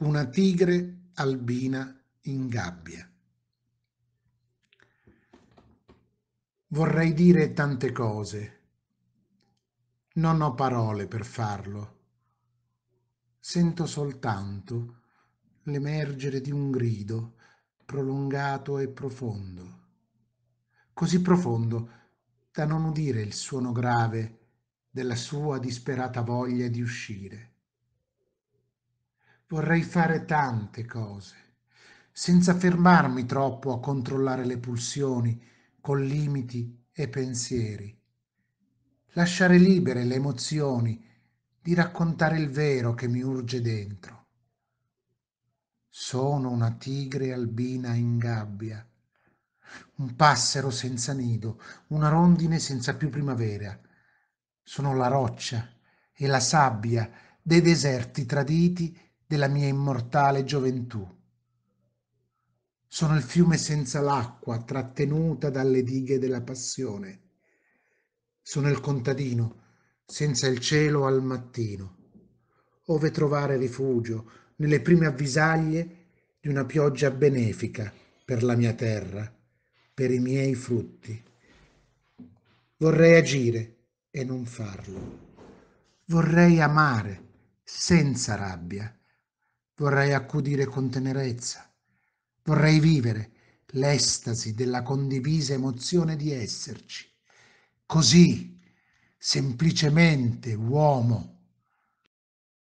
una tigre albina in gabbia. Vorrei dire tante cose, non ho parole per farlo. Sento soltanto l'emergere di un grido prolungato e profondo, così profondo da non udire il suono grave della sua disperata voglia di uscire. Vorrei fare tante cose, senza fermarmi troppo a controllare le pulsioni con limiti e pensieri. Lasciare libere le emozioni di raccontare il vero che mi urge dentro. Sono una tigre albina in gabbia, un passero senza nido, una rondine senza più primavera. Sono la roccia e la sabbia dei deserti traditi della mia immortale gioventù. Sono il fiume senza l'acqua trattenuta dalle dighe della passione. Sono il contadino senza il cielo al mattino, ove trovare rifugio nelle prime avvisaglie di una pioggia benefica per la mia terra, per i miei frutti. Vorrei agire e non farlo. Vorrei amare senza rabbia Vorrei accudire con tenerezza. Vorrei vivere l'estasi della condivisa emozione di esserci. Così, semplicemente uomo,